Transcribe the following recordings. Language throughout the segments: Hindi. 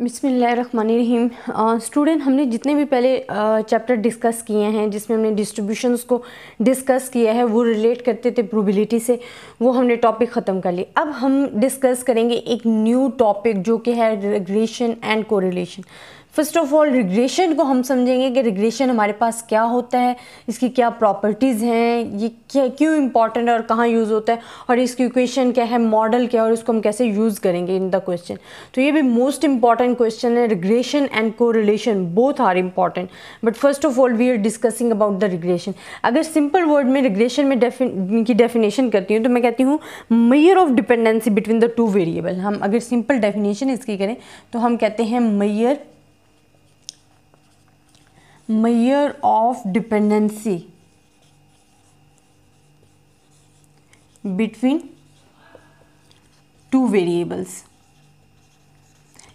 बिसमीम स्टूडेंट हमने जितने भी पहले चैप्टर डिस्कस किए हैं जिसमें हमने डिस्ट्रीब्यूशंस को डिस्कस किया है वो रिलेट करते थे प्रोबिलिटी से वो हमने टॉपिक ख़त्म कर लिया अब हम डिस्कस करेंगे एक न्यू टॉपिक जो कि है regression and correlation first of all regression को हम समझेंगे कि रिग्रेशन हमारे पास क्या होता है इसकी क्या प्रॉपर्टीज़ हैं ये क्या क्यों इंपॉर्टेंट है और कहाँ यूज़ होता है और इसकी इक्वेशन क्या है मॉडल क्या है और इसको हम कैसे यूज़ करेंगे इन द क्वेश्चन तो ये भी मोस्ट इंपॉर्टेंट क्वेश्चन है regression and correlation both are important but first of all we are discussing about the regression अगर सिंपल वर्ड में रिग्रेशन में डेफिन की डेफिनेशन करती हूँ तो मैं कहती हूँ measure of dependency between the two variable हम अगर सिंपल डेफिनेशन इसकी करें तो हम कहते हैं मैयर measure of dependency between two variables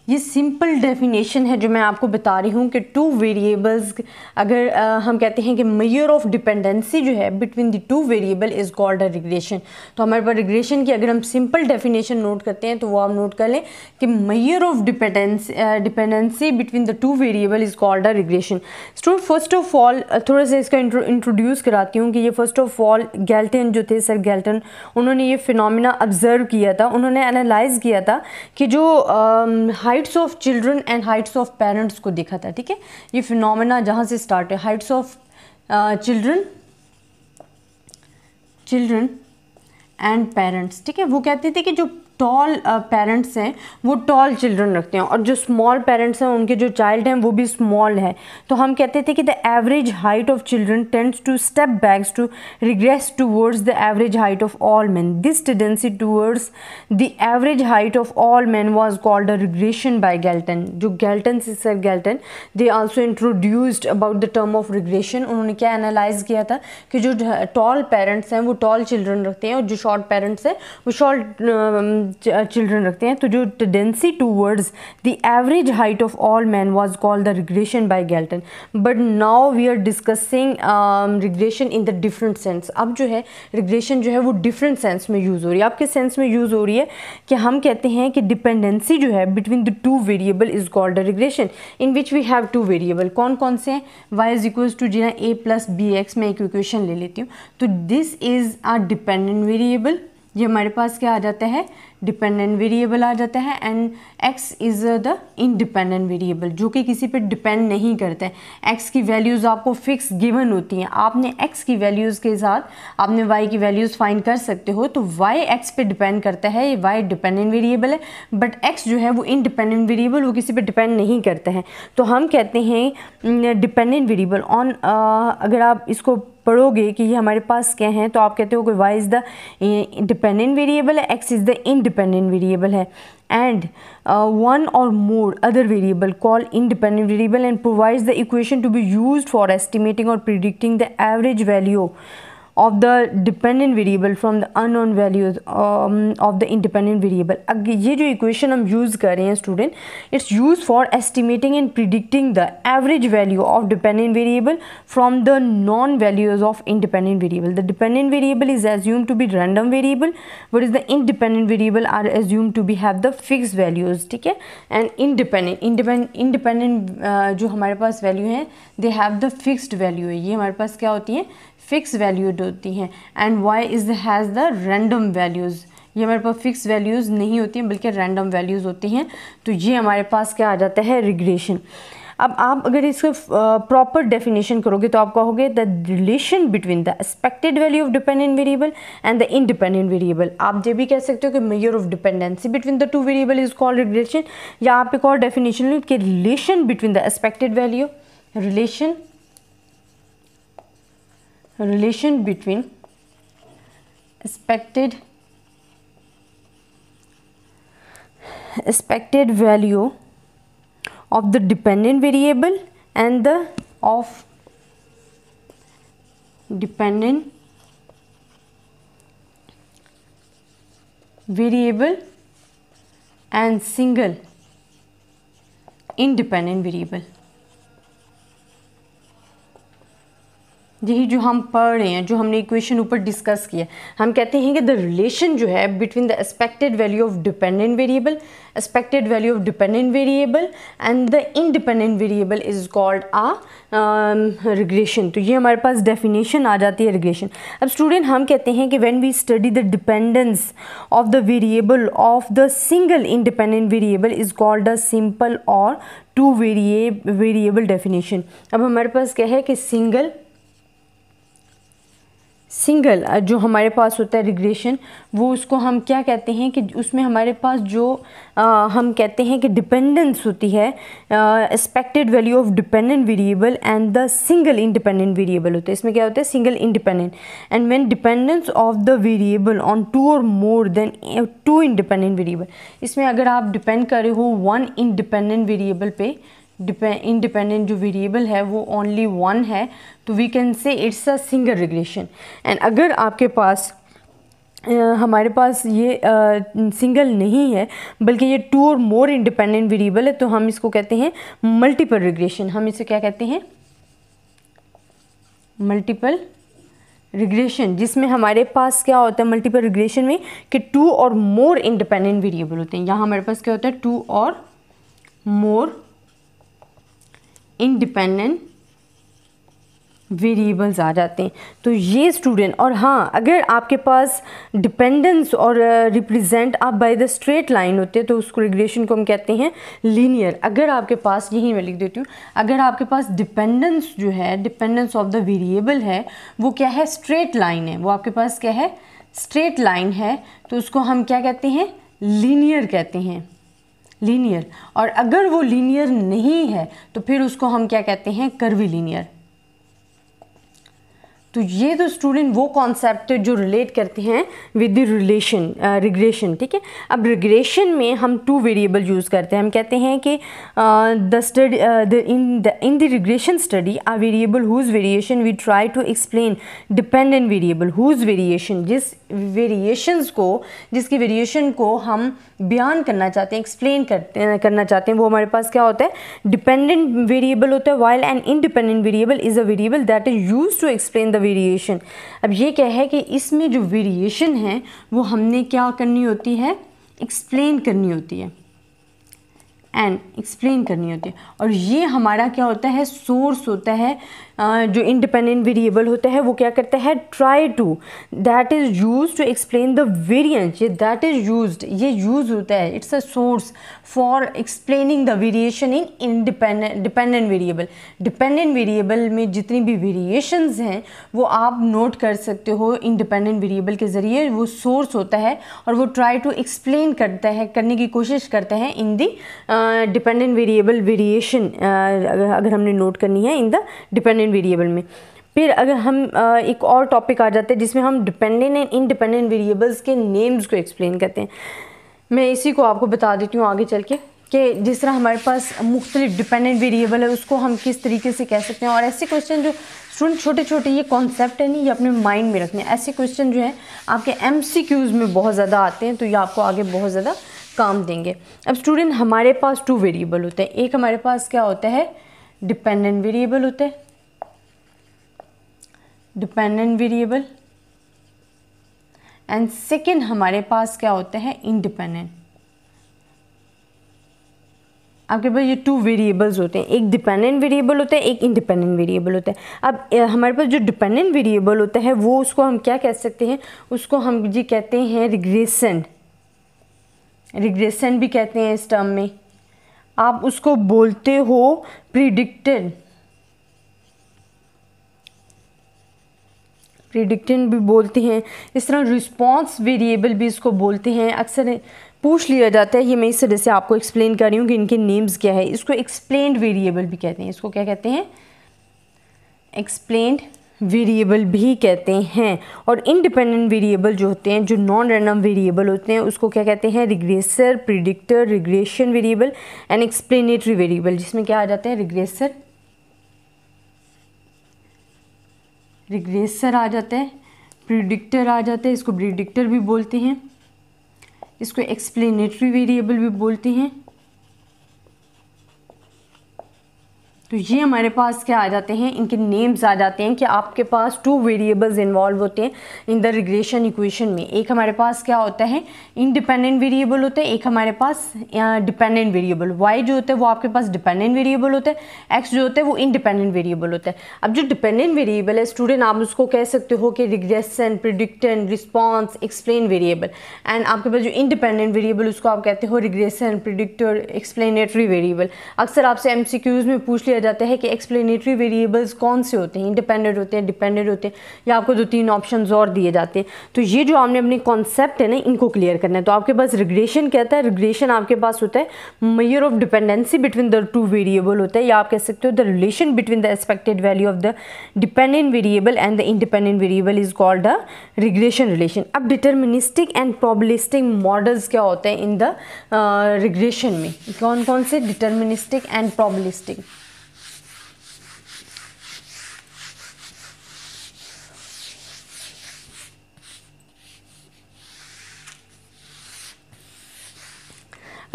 ये सिंपल डेफिनेशन है जो मैं आपको बता रही हूँ कि टू वेरिएबल्स अगर आ, हम कहते हैं कि मेयर ऑफ डिपेंडेंसी जो है between the two variable is called a regression तो हमारे पास रिग्रेशन की अगर हम सिंपल डेफिनेशन नोट करते हैं तो वो आप नोट कर लें कि measure of dependency dependency between the two variable is called a regression student first of all थोड़ा सा इसका इंट्रोड्यूस कराती हूँ कि ये फर्स्ट ऑफ ऑल गैल्टन जो थे सर गैल्टन उन्होंने ये फिनमिना ऑब्ज़र्व किया था उन्होंने एनालाइज किया था कि जो high heights of children and heights of parents को देखा था ठीक है ये फिनोमिना जहाँ से स्टार्ट है heights of children children and parents ठीक है वो कहते थे कि जो टॉल पेरेंट्स uh, हैं वो टॉल चिल्ड्रन रखते हैं और जो स्मॉल पेरेंट्स हैं उनके जो चाइल्ड हैं वो भी स्मॉल है तो हम कहते थे कि the average height of children tends to step backs to regress towards the average height of all man this tendency towards the average height of all man was called a regression by Galton जो Galton sir Galton they also introduced about the term of regression उन्होंने क्या एनालाइज किया था कि जो टॉल पेरेंट्स हैं वो टॉल चिल्ड्रन रखते हैं और जो शॉर्ट पेरेंट्स हैं वो शॉर्ट चिल्ड्रन uh, रखते हैं तो जो tendency towards the average height of all man was called the regression by Galton but now we are discussing regression in the different sense अब जो है रिग्रेशन जो है वो डिफरेंट सेंस में यूज़ हो रही है आपके सेंस में यूज़ हो रही है कि हम कहते हैं कि डिपेंडेंसी जो है between the two variable is called a regression in which we have two variable कौन कौन से हैं वाई इज इक्वल्स टू जी ना ए प्लस बी एक्स मैं एक इक्वेशन ले लेती हूँ तो this is a dependent variable ये हमारे पास क्या आ जाता है डिपेंडेंट वेरिएबल आ जाता है and X is the independent variable जो कि किसी पे डिपेंड नहीं करता है एक्स की वैल्यूज़ आपको फिक्स गिवन होती हैं आपने एक्स की वैल्यूज़ के साथ आपने वाई की वैल्यूज़ फाइंड कर सकते हो तो वाई एक्स पे डिपेंड करता है ये वाई डिपेंडेंट वेरिएबल है बट एक्स जो है वो इनडिपेंडेंट वेरिएबल वो किसी पर डिपेंड नहीं करता है तो हम कहते हैं डिपेंडेंट वेरिएबल ऑन अगर आप इसको पढ़ोगे कि ये हमारे पास क्या है तो आप कहते हो कि Y is the dependent variable है X is the independent variable है and one or more other variable call independent variable and provides the equation to be use for estimating or predicting the average value of the dependent variable from the unknown values um, of the independent variable अब ये जो equation हम use कर रहे हैं student, it's used for estimating and predicting the average value of dependent variable from the non values of independent variable. The dependent variable is assumed to be random variable, whereas the independent variable are assumed to be have the fixed values, ठीक है? And independent, independent, independent uh, जो हमारे पास value हैं, they have the fixed value है. ये हमारे पास क्या होती है? फिक्स वैल्यूड होती हैं and Y is has the random values ये हमारे पास फिक्स वैल्यूज़ नहीं होती हैं बल्कि रैंडम वैल्यूज़ होती हैं तो ये हमारे पास क्या आ जाता है रिग्रेशन अब आप अगर इसका प्रॉपर डेफिनेशन करोगे तो आप कहोगे the relation between the expected value of dependent variable and the independent variable आप ये भी कह सकते हो कि measure of dependency between the two variable is called relation या आप एक और डेफिनेशन लो कि relation between the expected value relation relation between expected expected value of the dependent variable and the of dependent variable and single independent variable यही जो हम पढ़ रहे हैं जो हमने इक्वेशन ऊपर डिस्कस किया हम कहते हैं कि द रिलेशन जो है between the expected value of dependent variable expected value of dependent variable and the independent variable is called a regression तो ये हमारे पास डेफिनेशन आ जाती है रिग्रेशन अब स्टूडेंट हम कहते हैं कि when we study the dependence of the variable of the single independent variable is called a simple or two वेरिए वेरिएबल डेफिनेशन अब हमारे पास क्या है कि सिंगल सिंगल जो हमारे पास होता है रिग्रेशन वो उसको हम क्या कहते हैं कि उसमें हमारे पास जो आ, हम कहते हैं कि डिपेंडेंस होती है expected value of dependent variable and the single independent variable होता है इसमें क्या होता है single independent and when dependence of the variable on two or more than two independent variable इसमें अगर आप डिपेंड कर रहे हो वन इंडिपेंडेंट वेरिएबल पर इंडिपेंडेंट जो वेरिएबल है वो ओनली वन है तो we can say it's a single regression and अगर आपके पास हमारे पास ये सिंगल नहीं है बल्कि ये to or more independent variable है तो हम इसको कहते हैं मल्टीपल रिग्रेशन हम इसे क्या कहते हैं मल्टीपल रिग्रेशन जिसमें हमारे पास क्या होता है मल्टीपल रिग्रेशन में कि to or more independent variable होते हैं यहाँ हमारे पास क्या होता है to or more independent variables आ जाते हैं तो ये स्टूडेंट और हाँ अगर आपके पास डिपेंडेंस और रिप्रेजेंट आप बाय द स्ट्रेट लाइन होते हैं तो उसको रिग्रेशन को हम कहते हैं लीनियर अगर आपके पास यही मैं लिख देती हूँ अगर आपके पास डिपेंडेंस जो है डिपेंडेंस ऑफ द वेरिएबल है वो क्या है स्ट्रेट लाइन है वो आपके पास क्या है स्ट्रेट लाइन है तो उसको हम क्या कहते हैं लीनियर कहते हैं लीनियर और अगर वो लीनियर नहीं है तो फिर उसको हम क्या कहते हैं कर्वी लीनियर तो ये तो स्टूडेंट वो कॉन्सेप्ट जो रिलेट करते हैं विद रिलेशन रिग्रेशन ठीक है अब रिग्रेशन में हम टू वेरिएबल यूज़ करते हैं हम कहते हैं कि the study in the in the regression study a variable whose variation we try to explain dependent variable whose variation जिस वेरिएशंस को जिसकी वेरिएशन को हम बयान करना चाहते हैं एक्सप्लेन करते uh, करना चाहते हैं वो हमारे पास क्या होता है डिपेंडेंट वेरिएबल होता है while and independent variable is a variable that is use to explain the variation अब ये क्या है कि इसमें जो वेरिएशन है वो हमने क्या करनी होती है एक्सप्लेन करनी होती है एंड एक्सप्लेन करनी होती है और ये हमारा क्या होता है सोर्स होता है जो इंडिपेंडेंट वेरिएबल होता है वो क्या करता है try to that is use to explain the variance ये दैट इज़ यूज ये यूज़ होता है it's a source for explaining the variation in independent dependent variable dependent variable में जितनी भी वेरिएशंस हैं वो आप नोट कर सकते हो इंडिपेंडेंट वेरिएबल के ज़रिए वो सोर्स होता है और वो ट्राई टू एक्सप्लेन करता है करने की कोशिश करता है in the dependent variable variation अगर हमने नोट करनी है इन द डिपेंडेंट वेरिएबल में फिर अगर हम uh, एक और टॉपिक आ जाते हैं जिसमें हम डिपेंडेंट एंड इनडिपेंडेंट वेरिएबल्स के नेम्स को एक्सप्लेन करते हैं मैं इसी को आपको बता देती हूँ आगे चल के कि जिस तरह हमारे पास मुख्तलिफ डिपेंडेंट वेरिएबल है उसको हम किस तरीके से कह सकते हैं और ऐसे क्वेश्चन जो स्टूडेंट छोटे छोटे ये कॉन्सेप्ट है नहीं ये अपने माइंड में रखने हैं ऐसे क्वेश्चन जो है आपके एम में बहुत ज़्यादा आते हैं तो ये आपको आगे बहुत ज़्यादा काम देंगे अब स्टूडेंट हमारे पास टू वेरिएबल होते हैं एक हमारे पास क्या होता है डिपेंडेंट वेरिएबल होते हैं डिपेंडेंट वेरिएबल एंड सेकेंड हमारे पास क्या होते हैं इंडिपेंडेंट आपके पास ये टू वेरिएबल्स होते हैं एक डिपेंडेंट वेरिएबल होता है एक इंडिपेंडेंट वेरिएबल होता है अब हमारे पास जो डिपेंडेंट वेरिएबल होता है वो उसको हम क्या कह सकते हैं उसको हम जी कहते हैं रिग्रेसेंट रिग्रेशन भी कहते हैं इस टर्म में आप उसको बोलते हो प्रिडिक्टेड प्रिडिक्टेड भी बोलते हैं इस तरह रिस्पॉन्स वेरिएबल भी इसको बोलते हैं अक्सर पूछ लिया जाता है ये मैं इस तरह से आपको एक्सप्लेन कर रही हूँ कि इनके नेम्स क्या है इसको एक्सप्लेंड वेरिएबल भी कहते हैं इसको क्या कहते हैं एक्सप्लेंड वेरिएबल भी कहते हैं और इंडिपेंडेंट वेरिएबल जो होते हैं जो नॉन रैंडम वेरिएबल होते हैं उसको क्या कहते हैं regressor predictor regression variable and explanatory variable जिसमें क्या आ जाते हैं रिग्रेसर रिग्रेसर आ जाते हैं प्रिडिक्टर आ जाते हैं इसको प्रिडिक्टर भी बोलते हैं इसको एक्सप्लेनेटरी वेरिएबल भी बोलते हैं तो ये हमारे पास क्या आ जाते हैं इनके नेम्स आ जाते हैं कि आपके पास टू वेरिएबल्स इन्वॉल्व होते हैं इन द रिग्रेशन इक्वेशन में एक हमारे पास क्या होता है इनडिपेंडेंट वेरिएबल होता है एक हमारे पास डिपेंडेंट वेरिएबल वाई जो होता है वो आपके पास डिपेंडेंट वेरिएबल होता है एक्स जो होता है वो इनडिपेंडेंट वेरिएबल होता है अब जो डिपेंडेंट वेरिएबल है स्टूडेंट आप उसको कह सकते हो कि regressand predictand response explain variable and आपके पास जो इंडिपेंडेंट वेरिएबल उसको आप कहते हो रिग्रेसन प्रिडिक्टर एक्सप्लेनेटरी वेरिएबल अक्सर आपसे एम में पूछ लिया जाता है कि एक्सप्लेनेटरी वेरिएबल्स कौन से होते हैं इंडिपेंडेंट होते हैं डिपेंडेंट होते हैं या आपको दो तीन ऑप्शन और दिए जाते हैं तो ये जो आपने अपने कॉन्सेप्ट है ना इनको क्लियर करना है तो आपके पास रिग्रेशन कहता है रिग्रेशन आपके पास होता है measure of dependency between the two variable होता है या आप कह सकते हो the relation between the expected value of the dependent variable and the independent variable is called a regression relation अब डिटर्मिनिस्टिक एंड प्रॉबलिस्टिक मॉडल्स क्या होते हैं इन द रिग्रेशन uh, में कौन कौन से डिटर्मिनिस्टिक एंड प्रॉबलिस्टिक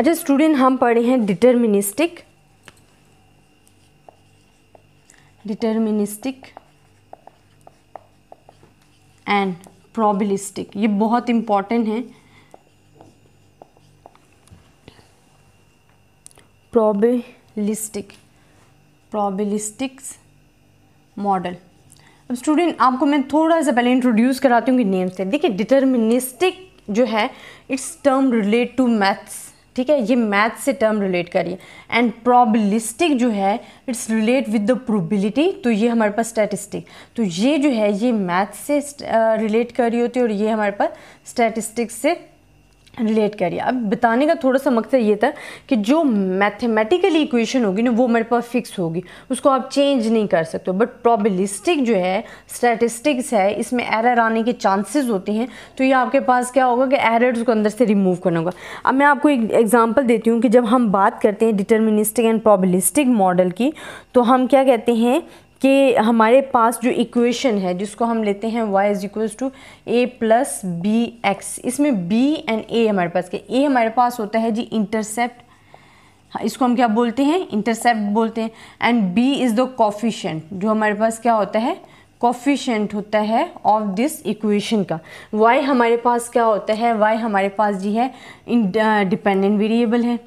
अच्छा स्टूडेंट हम पढ़े हैं डिटर्मिनिस्टिक डिटर्मिनिस्टिक एंड प्रॉबिलिस्टिक ये बहुत इंपॉर्टेंट है प्रॉबिलिस्टिक प्रॉबिलिस्टिक्स मॉडल अब स्टूडेंट आपको मैं थोड़ा सा पहले इंट्रोड्यूस कराती हूँ कि नेम्स से देखिए डिटर्मिनिस्टिक जो है it's term relate to maths ठीक है ये मैथ से टर्म रिलेट करिए एंड प्रॉबिलिस्टिक जो है it's relate with the probability तो ये हमारे पास स्टैटिस्टिक तो ये जो है ये मैथ से रिलेट uh, कर रही होती है और ये हमारे पास स्टैटिस्टिक्स से रिलेट करिए अब बताने का थोड़ा सा मकसद ये था कि जो मैथमेटिकली इक्वेशन होगी ना वो मेरे पास फिक्स होगी उसको आप चेंज नहीं कर सकते बट प्रॉबलिस्टिक जो है स्टैटिस्टिक्स है इसमें एरर आने के चांसेस होते हैं तो ये आपके पास क्या होगा कि एरर्स को अंदर से रिमूव करना होगा अब मैं आपको एक एग्जाम्पल देती हूँ कि जब हम बात करते हैं डिटर्मिनिस्टिक एंड प्रॉबलिस्टिक मॉडल की तो हम क्या कहते हैं कि हमारे पास जो इक्वेशन है जिसको हम लेते हैं y is equals to A plus B X इसमें b एंड a हमारे पास के a हमारे पास होता है जी इंटरसेप्ट हाँ, इसको हम क्या बोलते हैं इंटरसेप्ट बोलते हैं and b is the coefficient जो हमारे पास क्या होता है कॉफिशेंट होता है ऑफ दिस इक्वेशन का y हमारे पास क्या होता है y हमारे पास जी है डिपेंडेंट वेरिएबल uh, है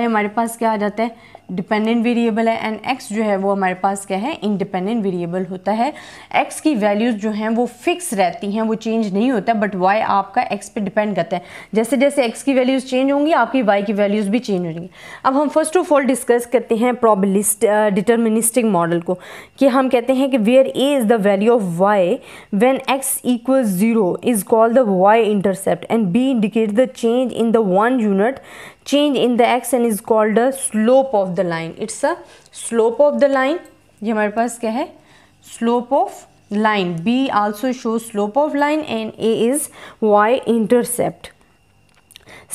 y हमारे पास क्या आ जाता है डिपेंडेंट वेरिएबल है एंड एक्स जो है वो हमारे पास क्या है इंडिपेंडेंट वेरिएबल होता है एक्स की वैल्यूज़ जो हैं वो फिक्स रहती हैं वो चेंज नहीं होता बट वाई आपका एक्स पे डिपेंड करता है जैसे जैसे एक्स की वैल्यूज़ चेंज होंगी आपकी वाई की वैल्यूज़ भी चेंज हो अब हम फर्स्ट ऑफ ऑल डिस्कस करते हैं प्रॉबलिस्ट डिटर्मिनिस्टिक मॉडल को कि हम कहते हैं कि where A is the value of Y when X equal zero is call the Y intercept and B indicate the change in the one unit change in the X and is called the slope of the line it's a slope of the line ये हमारे पास क्या है slope of line B also show slope of line and A is Y intercept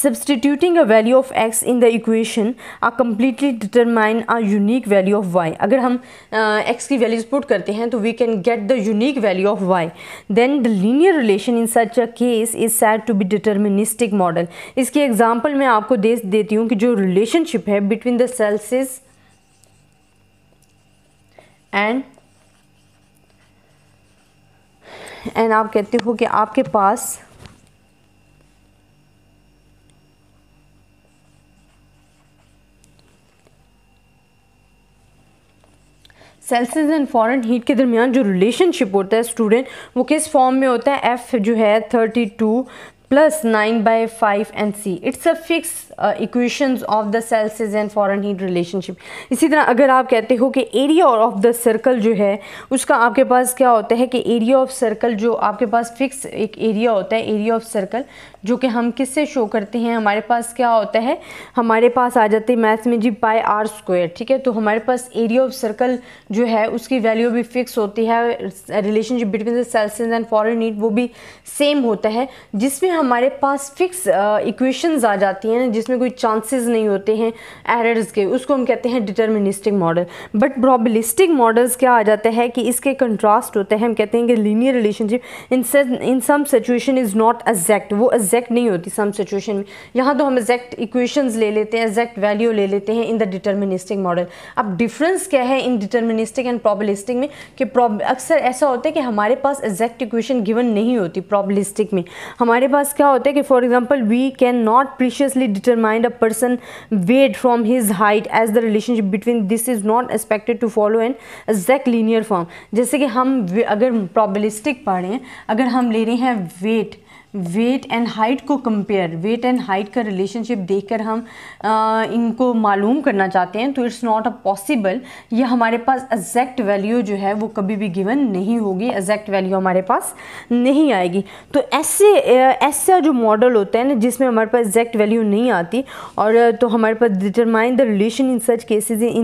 substituting a value of x in the equation a completely determine a unique value of Y अगर हम एक्स uh, की वैल्यूज पुट करते हैं तो we can get the unique value of Y then the linear relation in such a case is said to be deterministic model इसकी एग्जाम्पल मैं आपको दे देती हूँ कि जो रिलेशनशिप है between the Celsius and and आप कहते हो कि आपके पास सेल्सियस एंड फॉरन हीट के दरमियान जो रिलेशनशिप होता है स्टूडेंट वो किस फॉर्म में होता है एफ़ जो है thirty two plus nine by five and C it's a fix equation of the Celsius and Fahrenheit relationship इसी तरह अगर आप कहते हो कि एरिया ऑफ द सर्कल जो है उसका आपके पास क्या होता है कि एरिया ऑफ सर्कल जो आपके पास फिक्स एक एरिया होता है एरिया ऑफ सर्कल जो कि हम किससे शो करते हैं हमारे पास क्या होता है हमारे पास आ जाते हैं मैथ्स में जी पाई आर स्क्वायर ठीक है तो हमारे पास एरिया ऑफ सर्कल जो है उसकी वैल्यू भी फिक्स होती है relationship between the Celsius and Fahrenheit वो भी सेम होता है जिसमें हमारे पास फिक्स इक्वेशन uh, आ जाती हैं जिसमें कोई चांसेस नहीं होते हैं एरर्स के उसको हम कहते हैं deterministic model but probabilistic models क्या आ जाता है कि इसके कंट्रास्ट होते हैं हम कहते हैं कि linear relationship in in some situation is not exact वो एग्जैक्ट एग्जैक्ट नहीं होती सम सिचुएशन में यहाँ तो हम एग्जैक्ट इक्वेशंस ले लेते हैं एग्जैक्ट वैल्यू ले लेते हैं इन द डिटर्मिनिस्टिक मॉडल अब डिफरेंस क्या है इन डिटर्मिनिस्टिक एंड प्रॉबलिस्टिक में कि अक्सर ऐसा होता है कि हमारे पास एग्जैक्ट इक्वेशन गिवन नहीं होती प्रॉबलिस्टिक में हमारे पास क्या होता है कि for example we can not precisely determined a person weight from his height as the relationship between this is not expected to follow an exact linear form जैसे कि हम अगर प्रॉबलिस्टिक पढ़ें अगर हम ले रहे हैं वेट वेट एंड हाइट को कंपेयर वेट एंड हाइट का रिलेशनशिप देखकर हम आ, इनको मालूम करना चाहते हैं तो इट्स नॉट अ पॉसिबल यह हमारे पास एग्जैक्ट वैल्यू जो है वो कभी भी गिवन नहीं होगी एग्जैक्ट वैल्यू हमारे पास नहीं आएगी तो ऐसे ऐसा जो मॉडल होता है ना जिसमें हमारे पास एग्जैक्ट वैल्यू नहीं आती और तो हमारे पास determine the relation in such cases in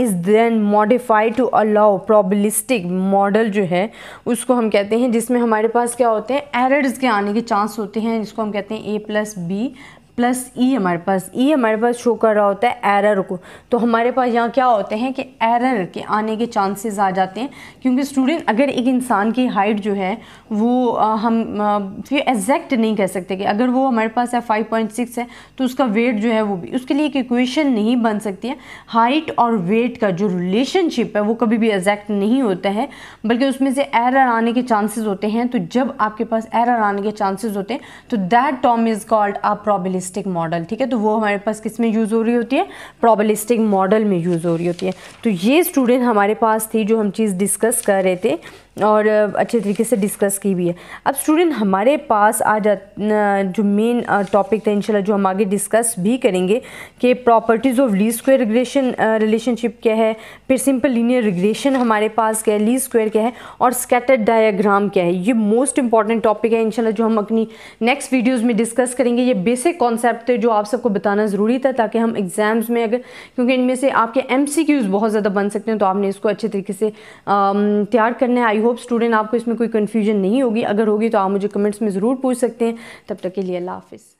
is then modify to allow probabilistic model जो है उसको हम कहते हैं जिसमें हमारे पास क्या होते हैं एरर्स के आने के चांस होते हैं जिसको हम कहते हैं A plus B plus E e हमारे पास ई e हमारे पास शो कर रहा होता है एरर को तो हमारे पास यहाँ क्या होते हैं कि एरर के आने के चांसेस आ जाते हैं क्योंकि स्टूडेंट अगर एक इंसान की हाइट जो है वो आ, हम फिर एग्जैक्ट तो नहीं कह सकते कि अगर वो हमारे पास है फाइव पॉइंट सिक्स है तो उसका वेट जो है वो भी उसके लिए एक इक्वेशन नहीं बन सकती है हाइट और वेट का जो रिलेशनशिप है वो कभी भी एग्जैक्ट नहीं होता है बल्कि उसमें से एरर आने के चांसेज़ होते हैं तो जब आपके पास एरर आने के चांसेज़ होते हैं तो that term is called a probabilist probabilistic model ठीक है तो वो हमारे पास किस में यूज़ हो रही होती है प्रॉबलिस्टिक मॉडल में यूज़ हो रही होती है तो ये स्टूडेंट हमारे पास थी जो हम चीज़ डिस्कस कर रहे थे और अच्छे तरीके से डिस्कस की भी है अब स्टूडेंट हमारे पास आज जो मेन टॉपिक था इंशाल्लाह जो हम आगे डिस्कस भी करेंगे कि प्रॉपर्टीज़ ऑफ ली स्क्वायर रिग्रेशन रिलेशनशिप क्या है फिर सिंपल लीनियर रिग्रेशन हमारे पास क्या है ली स्क्वायर क्या है और स्कैटर्ड डायाग्राम क्या है ये मोस्ट इंपॉर्टेंट टॉपिक है इनशाला जो हम अपनी नेक्स्ट वीडियोज़ में डिस्कस करेंगे ये बेसिक कॉन्सेप्ट थे जो आप सबको बताना ज़रूरी था ताकि हम एग्ज़ाम्स में अगर क्योंकि इनमें से आपके एम बहुत ज़्यादा बन सकते हैं तो आपने इसको अच्छे तरीके से तैयार करना है आई होप स्टूडेंट आपको इसमें कोई कन्फ्यूजन नहीं होगी अगर होगी तो आप मुझे कमेंट्स में ज़रूर पूछ सकते हैं तब तक के लिए अल्लाह हाफिज़